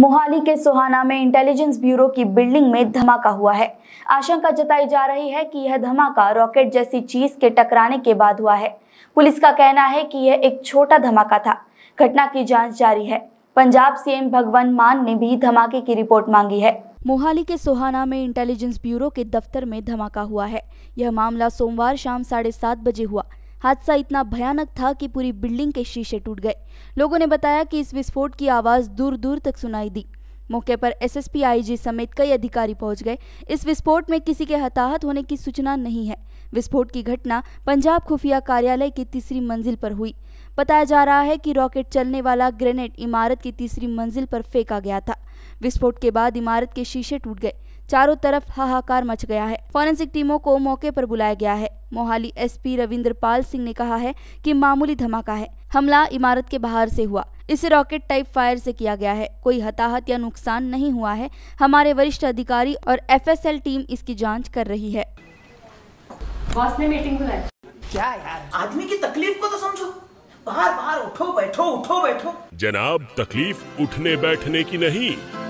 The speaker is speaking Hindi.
मोहाली के सोहाना में इंटेलिजेंस ब्यूरो की बिल्डिंग में धमाका हुआ है आशंका जताई जा रही है कि यह धमाका रॉकेट जैसी चीज के टकराने के बाद हुआ है पुलिस का कहना है कि यह एक छोटा धमाका था घटना की जांच जारी है पंजाब सीएम भगवंत मान ने भी धमाके की रिपोर्ट मांगी है मोहाली के सोहाना में इंटेलिजेंस ब्यूरो के दफ्तर में धमाका हुआ है यह मामला सोमवार शाम साढ़े सात बजे हुआ हादसा इतना भयानक था कि पूरी बिल्डिंग के शीशे टूट गए लोगों ने बताया कि इस विस्फोट की आवाज़ दूर दूर तक सुनाई दी मौके पर एसएसपी आईजी समेत कई अधिकारी पहुंच गए इस विस्फोट में किसी के हताहत होने की सूचना नहीं है विस्फोट की घटना पंजाब खुफिया कार्यालय की तीसरी मंजिल पर हुई बताया जा रहा है कि रॉकेट चलने वाला ग्रेनेड इमारत की तीसरी मंजिल पर फेंका गया था विस्फोट के बाद इमारत के शीशे टूट गए चारों तरफ हाहाकार मच गया है फॉरेंसिक टीमों को मौके पर बुलाया गया है मोहाली एसपी रविंद्र पाल सिंह ने कहा है कि मामूली धमाका है हमला इमारत के बाहर से हुआ इसे रॉकेट टाइप फायर से किया गया है कोई हताहत या नुकसान नहीं हुआ है हमारे वरिष्ठ अधिकारी और एफ टीम इसकी जाँच कर रही है क्या आदमी की तकलीफ को तो समझो बाहर बाहर उठो बैठो उठो बैठो जनाब तकलीफ उठने बैठने की नहीं